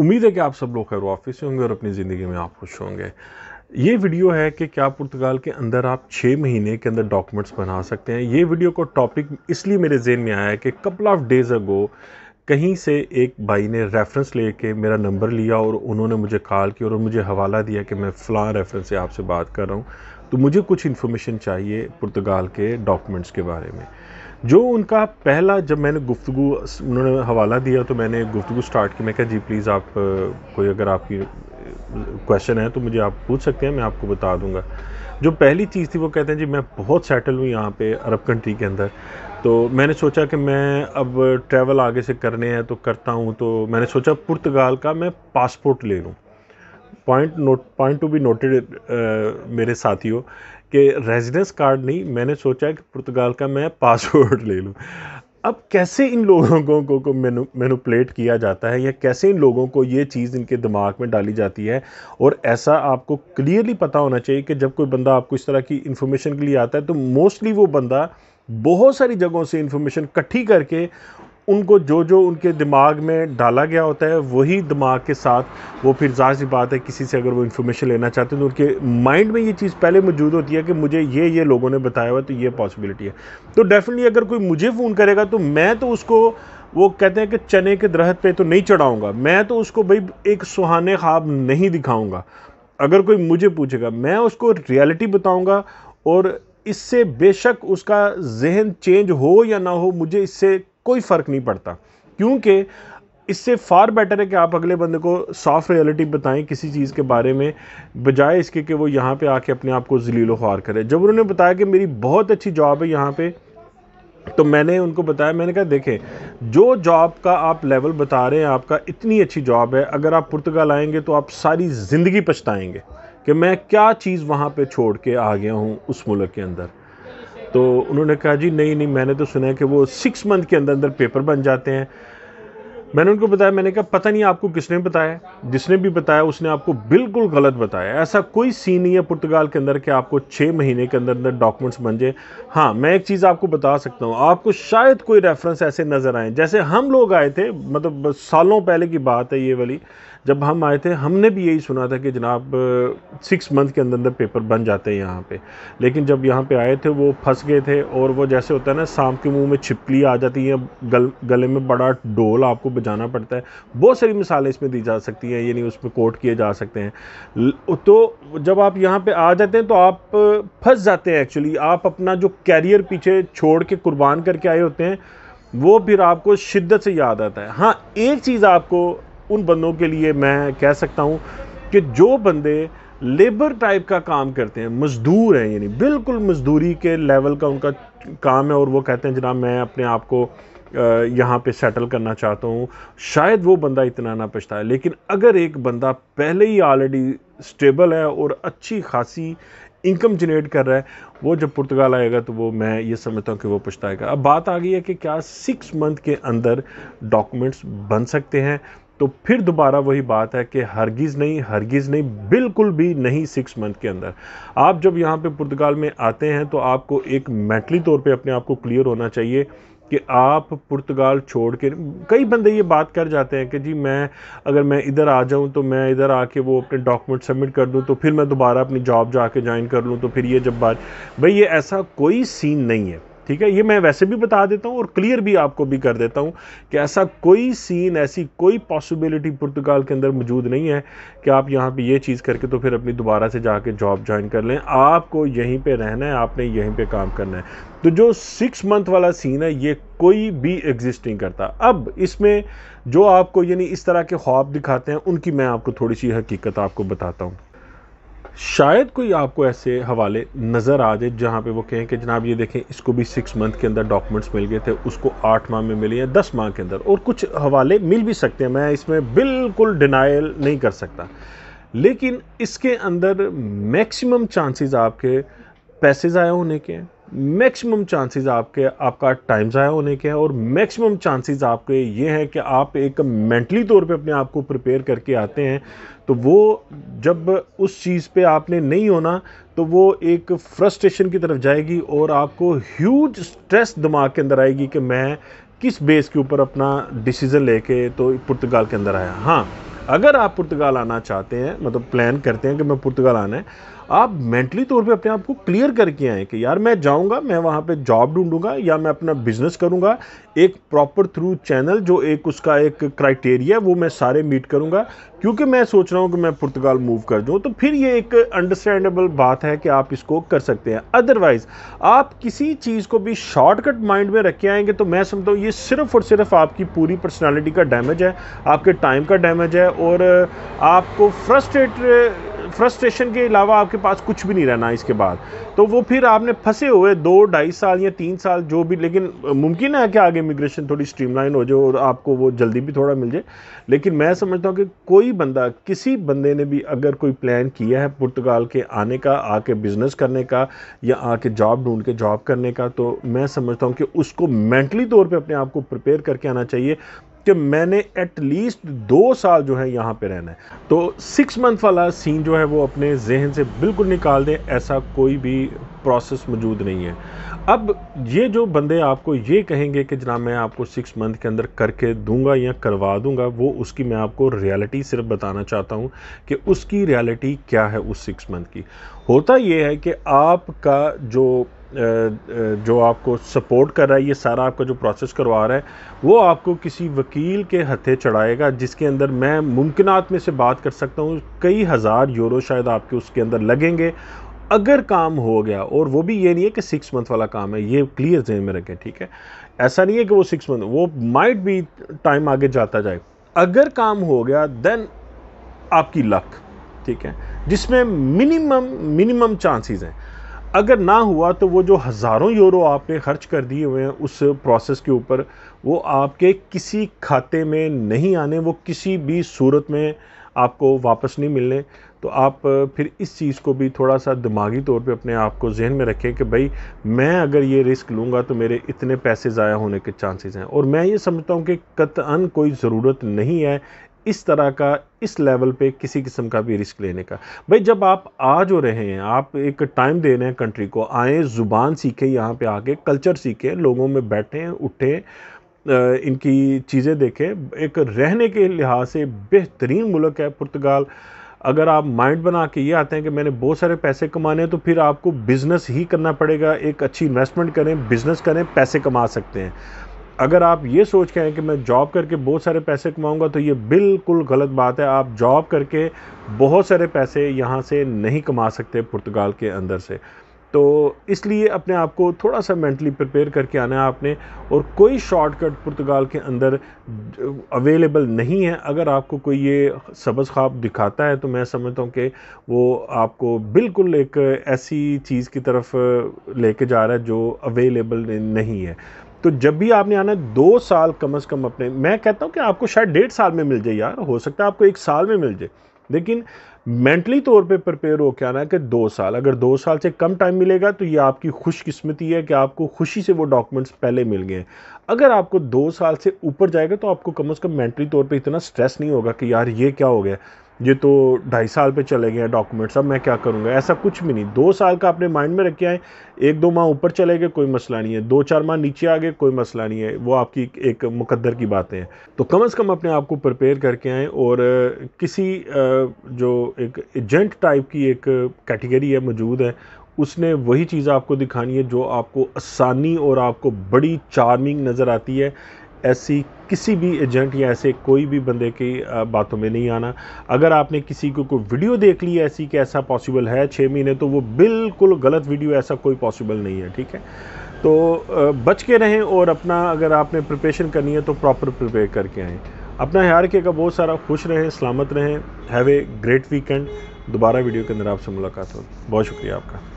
उम्मीद है कि आप सब लोग खैर ऑफिस होंगे और अपनी ज़िंदगी में आप खुश होंगे ये वीडियो है कि क्या पुर्तगाल के अंदर आप छः महीने के अंदर डॉक्यूमेंट्स बना सकते हैं ये वीडियो का टॉपिक इसलिए मेरे जेन में आया है कि कपल ऑफ डेज़ अगो कहीं से एक भाई ने रेफरेंस लेके मेरा नंबर लिया और उन्होंने मुझे कॉल किया और मुझे हवाला दिया कि मैं फ़लाँ रेफरेंस से आपसे बात कर रहा हूँ तो मुझे कुछ इन्फॉर्मेशन चाहिए पुर्तगाल के डॉक्यूमेंट्स के बारे में जो उनका पहला जब मैंने गुफ्तु उन्होंने हवाला दिया तो मैंने गुफ्तु स्टार्ट की मैं कहा जी प्लीज़ आप कोई अगर आपकी क्वेश्चन है तो मुझे आप पूछ सकते हैं मैं आपको बता दूंगा जो पहली चीज़ थी वो कहते हैं जी मैं बहुत सेटल हूँ यहाँ पे अरब कंट्री के अंदर तो मैंने सोचा कि मैं अब ट्रैवल आगे से करने हैं तो करता हूँ तो मैंने सोचा पुर्तगाल का मैं पासपोर्ट ले लूँ point note point to be noted मेरे साथियों कि रेजिडेंस कार्ड नहीं मैंने सोचा कि पुर्तगाल का मैं पासपोर्ट ले लूँ अब कैसे इन लोगों को को, को मेनू मेनुपलेट किया जाता है या कैसे इन लोगों को ये चीज़ इनके दिमाग में डाली जाती है और ऐसा आपको क्लियरली पता होना चाहिए कि जब कोई बंदा आपको इस तरह की इन्फॉर्मेशन के लिए आता है तो मोस्टली वो बंदा बहुत सारी जगहों से इन्फॉर्मेशन इकट्ठी करके उनको जो जो उनके दिमाग में डाला गया होता है वही दिमाग के साथ वो फिर जाहिर सी बात है किसी से अगर वो इन्फॉर्मेशन लेना चाहते हैं तो उनके माइंड में ये चीज़ पहले मौजूद होती है कि मुझे ये ये लोगों ने बताया हुआ तो ये पॉसिबिलिटी है तो डेफिनेटली अगर कोई मुझे फ़ोन करेगा तो मैं तो उसको वो कहते हैं कि चने के दरख्त पे तो नहीं चढ़ाऊँगा मैं तो उसको भाई एक सुहाने ख्वाब नहीं दिखाऊँगा अगर कोई मुझे पूछेगा मैं उसको रियलिटी बताऊँगा और इससे बेशक उसका जहन चेंज हो या ना हो मुझे इससे कोई फ़र्क नहीं पड़ता क्योंकि इससे फार बेटर है कि आप अगले बंदे को सॉफ्ट रियलिटी बताएं किसी चीज़ के बारे में बजाय इसके कि वो यहाँ पे आके अपने आप को जलीलो ख्वार करे जब उन्होंने बताया कि मेरी बहुत अच्छी जॉब है यहाँ पे तो मैंने उनको बताया मैंने कहा देखें जो जॉब का आप लेवल बता रहे हैं आपका इतनी अच्छी जॉब है अगर आप पुर्तगाल आएंगे तो आप सारी ज़िंदगी पछताएँगे कि मैं क्या चीज़ वहाँ पर छोड़ के आ गया हूँ उस मुल्क के अंदर तो उन्होंने कहा जी नहीं नहीं मैंने तो सुना है कि वो सिक्स मंथ के अंदर अंदर पेपर बन जाते हैं मैंने उनको बताया मैंने कहा पता नहीं आपको किसने बताया जिसने भी बताया उसने आपको बिल्कुल गलत बताया ऐसा कोई सीन नहीं है पुर्तगाल के अंदर कि आपको छः महीने के अंदर अंदर डॉक्यूमेंट्स बन जाए हाँ मैं एक चीज़ आपको बता सकता हूँ आपको शायद कोई रेफरेंस ऐसे नज़र आए जैसे हम लोग आए थे मतलब सालों पहले की बात है ये वाली जब हम आए थे हमने भी यही सुना था कि जनाब सिक्स मंथ के अंदर अंदर पेपर बन जाते हैं यहाँ पे लेकिन जब यहाँ पे आए थे वो फंस गए थे और वो जैसे होता है ना सांप के मुंह में छिपली आ जाती है गल गले में बड़ा डोल आपको बजाना पड़ता है बहुत सारी मिसालें इसमें दी जा सकती हैं यानी उसमें कोट किए जा सकते हैं तो जब आप यहाँ पर आ जाते हैं तो आप फंस जाते हैं एक्चुअली आप अपना जो कैरियर पीछे छोड़ के कुर्बान करके आए होते हैं वो फिर आपको शिद्दत से याद आता है हाँ एक चीज़ आपको उन बंदों के लिए मैं कह सकता हूँ कि जो बंदे लेबर टाइप का काम करते हैं मज़दूर हैं यानी बिल्कुल मज़दूरी के लेवल का उनका काम है और वो कहते हैं जनाब मैं अपने आप को यहाँ पे सेटल करना चाहता हूँ शायद वो बंदा इतना ना पछताए लेकिन अगर एक बंदा पहले ही ऑलरेडी स्टेबल है और अच्छी खासी इनकम जनरेट कर रहा है वो जब पुर्तगाल आएगा तो वो मैं ये समझता हूँ कि वो पछताएगा अब बात आ गई है कि क्या सिक्स मंथ के अंदर डॉक्यूमेंट्स बन सकते हैं तो फिर दोबारा वही बात है कि हरगिज़ नहीं हरगिज़ नहीं बिल्कुल भी नहीं सिक्स मंथ के अंदर आप जब यहाँ पे पुर्तगाल में आते हैं तो आपको एक मेंटली तौर पे अपने आप को क्लियर होना चाहिए कि आप पुर्तगाल छोड़ के कई बंदे ये बात कर जाते हैं कि जी मैं अगर मैं इधर आ जाऊँ तो मैं इधर आके वो अपने डॉक्यूमेंट सबमिट कर दूँ तो फिर मैं दोबारा अपनी जॉब जाके ज्वाइन कर लूँ तो फिर ये जब बात भाई ये ऐसा कोई सीन नहीं है ठीक है ये मैं वैसे भी बता देता हूँ और क्लियर भी आपको भी कर देता हूँ कि ऐसा कोई सीन ऐसी कोई पॉसिबिलिटी पुर्तगाल के अंदर मौजूद नहीं है कि आप यहाँ पे ये चीज़ करके तो फिर अपनी दोबारा से जाके जॉब ज्वाइन कर लें आपको यहीं पे रहना है आपने यहीं पे काम करना है तो जो सिक्स मंथ वाला सीन है ये कोई भी एग्जिस्ट नहीं करता अब इसमें जो आपको यानी इस तरह के ख्वाब दिखाते हैं उनकी मैं आपको थोड़ी सी हकीकत आपको बताता हूँ शायद कोई आपको ऐसे हवाले नज़र आ जाए जहाँ पे वो कहें कि जनाब ये देखें इसको भी सिक्स मंथ के अंदर डॉक्यूमेंट्स मिल गए थे उसको आठ माह में मिले या दस माह के अंदर और कुछ हवाले मिल भी सकते हैं मैं इसमें बिल्कुल डिनाइल नहीं कर सकता लेकिन इसके अंदर मैक्सिमम चांसेस आपके पैसे आए होने के हैं मैक्सिमम चांसेस आपके आपका टाइम ज़ाया होने के हैं और मैक्सिमम चांसेस आपके ये हैं कि आप एक मेंटली तौर पे अपने आप को प्रिपेयर करके आते हैं तो वो जब उस चीज़ पे आपने नहीं होना तो वो एक फ्रस्ट्रेशन की तरफ जाएगी और आपको ह्यूज स्ट्रेस दिमाग के अंदर आएगी कि मैं किस बेस के ऊपर अपना डिसीज़न लेके तो पुर्तगाल के अंदर आया हाँ अगर आप पुर्तगाल आना चाहते हैं मतलब प्लान करते हैं कि मैं पुर्तगाल आना है आप मेंटली तौर पे अपने आप को क्लियर करके आएँ कि यार मैं जाऊँगा मैं वहाँ पे जॉब ढूंढूंगा या मैं अपना बिजनेस करूँगा एक प्रॉपर थ्रू चैनल जो एक उसका एक क्राइटेरिया वो मैं सारे मीट करूँगा क्योंकि मैं सोच रहा हूँ कि मैं पुर्तगाल मूव कर जाऊँ तो फिर ये एक अंडरस्टैंडेबल बात है कि आप इसको कर सकते हैं अदरवाइज़ आप किसी चीज़ को भी शॉर्टकट माइंड में रख के आएंगे तो मैं समझता हूँ ये सिर्फ और सिर्फ आपकी पूरी पर्सनैलिटी का डैमेज है आपके टाइम का डैमेज है और आपको फ्रस्ट्रेट फ्रस्ट्रेशन के अलावा आपके पास कुछ भी नहीं रहना इसके बाद तो वो फिर आपने फंसे हुए दो ढाई साल या तीन साल जो भी लेकिन मुमकिन है कि आगे इमिग्रेशन थोड़ी स्ट्रीमलाइन हो जाए और आपको वो जल्दी भी थोड़ा मिल जाए लेकिन मैं समझता हूँ कि कोई बंदा किसी बंदे ने भी अगर कोई प्लान किया है पुर्तगाल के आने का आके बिज़नेस करने का या आके जॉब ढूंढ के जॉब करने का तो मैं समझता हूँ कि उसको मेंटली तौर पर अपने आप को प्रिपेयर करके आना चाहिए कि मैंने एटलीस्ट दो साल जो है यहाँ पे रहना है तो सिक्स मंथ वाला सीन जो है वो अपने जहन से बिल्कुल निकाल दें ऐसा कोई भी प्रोसेस मौजूद नहीं है अब ये जो बंदे आपको ये कहेंगे कि जनाब मैं आपको सिक्स मंथ के अंदर करके दूंगा या करवा दूंगा वो उसकी मैं आपको रियलिटी सिर्फ बताना चाहता हूँ कि उसकी रियलिटी क्या है उस सिक्स मंथ की होता ये है कि आपका जो जो आपको सपोर्ट कर रहा है ये सारा आपका जो प्रोसेस करवा रहा है वो आपको किसी वकील के हथे चढ़ाएगा जिसके अंदर मैं मुमकिन में से बात कर सकता हूँ कई हज़ार यूरो शायद आपके उसके अंदर लगेंगे अगर काम हो गया और वो भी ये नहीं है कि सिक्स मंथ वाला काम है ये क्लियर जहन में रखें ठीक है ऐसा नहीं है कि वो सिक्स मंथ वो माइट भी टाइम आगे जाता जाए अगर काम हो गया देन आपकी लक ठीक है जिसमें मिनिमम मिनिमम चांसेस हैं अगर ना हुआ तो वो जो हज़ारों यूरो आपने खर्च कर दिए हुए हैं उस प्रोसेस के ऊपर वो आपके किसी खाते में नहीं आने वो किसी भी सूरत में आपको वापस नहीं मिलने तो आप फिर इस चीज़ को भी थोड़ा सा दिमागी तौर पे अपने आप को जहन में रखें कि भाई मैं अगर ये रिस्क लूँगा तो मेरे इतने पैसे ज़ाया होने के चांसेस हैं और मैं ये समझता हूँ कि कतअन कोई ज़रूरत नहीं है इस तरह का इस लेवल पे किसी किस्म का भी रिस्क लेने का भाई जब आप आ जो रहे हैं आप एक टाइम दे रहे हैं कंट्री को आए ज़ुबान सीखें यहाँ पे आके कल्चर सीखें लोगों में बैठें उठें इनकी चीज़ें देखें एक रहने के लिहाज से बेहतरीन मुल्क है पुर्तगाल अगर आप माइंड बना के ये आते हैं कि मैंने बहुत सारे पैसे कमाने हैं तो फिर आपको बिज़नेस ही करना पड़ेगा एक अच्छी इन्वेस्टमेंट करें बिज़नेस करें पैसे कमा सकते हैं अगर आप ये सोच के हैं कि मैं जॉब करके बहुत सारे पैसे कमाऊंगा तो ये बिल्कुल गलत बात है आप जॉब करके बहुत सारे पैसे यहाँ से नहीं कमा सकते पुर्तगाल के अंदर से तो इसलिए अपने आप को थोड़ा सा मेंटली प्रिपेयर करके आना है आपने और कोई शॉर्टकट पुर्तगाल के अंदर अवेलेबल नहीं है अगर आपको कोई ये सबज ख्वाब दिखाता है तो मैं समझता हूँ कि वो आपको बिल्कुल एक ऐसी चीज़ की तरफ लेके जा रहा है जो अवेलेबल नहीं है तो जब भी आपने आना है दो साल कम अज़ कम अपने मैं कहता हूँ कि आपको शायद डेढ़ साल में मिल जाए यार हो सकता है आपको एक साल में मिल जाए लेकिन मेंटली तौर पे प्रिपेयर के आना है कि दो साल अगर दो साल से कम टाइम मिलेगा तो ये आपकी खुशकिस्मती है कि आपको खुशी से वो डॉक्यूमेंट्स पहले मिल गए अगर आपको दो साल से ऊपर जाएगा तो आपको कम अज़ कम मेंटली तौर पे इतना स्ट्रेस नहीं होगा कि यार ये क्या हो गया ये तो ढाई साल पे चले गए हैं डॉक्यूमेंट्स अब मैं क्या करूँगा ऐसा कुछ भी नहीं दो साल का अपने माइंड में रखे आए एक दो माह ऊपर चले गए कोई मसला नहीं है दो चार माह नीचे आ गए कोई मसला नहीं है वो आपकी एक मुकद्दर की बातें हैं तो कम अज़ कम अपने आप को प्रिपेयर करके आएँ और किसी जो एक एजेंट टाइप की एक कैटेगरी है मौजूद है उसने वही चीज़ आपको दिखानी है जो आपको आसानी और आपको बड़ी चार्मिंग नज़र आती है ऐसी किसी भी एजेंट या ऐसे कोई भी बंदे की बातों में नहीं आना अगर आपने किसी को कोई वीडियो देख ली ऐसी कि ऐसा पॉसिबल है छः महीने तो वो बिल्कुल गलत वीडियो ऐसा कोई पॉसिबल नहीं है ठीक है तो बच के रहें और अपना अगर आपने प्रिपरेशन करनी है तो प्रॉपर प्रिपेयर करके आएँ अपना ख्याल रखिएगा बहुत सारा खुश रहें सलामत रहें हैव ए ग्रेट वीकेंड दोबारा वीडियो के अंदर आपसे मुलाकात हो बहुत शुक्रिया आपका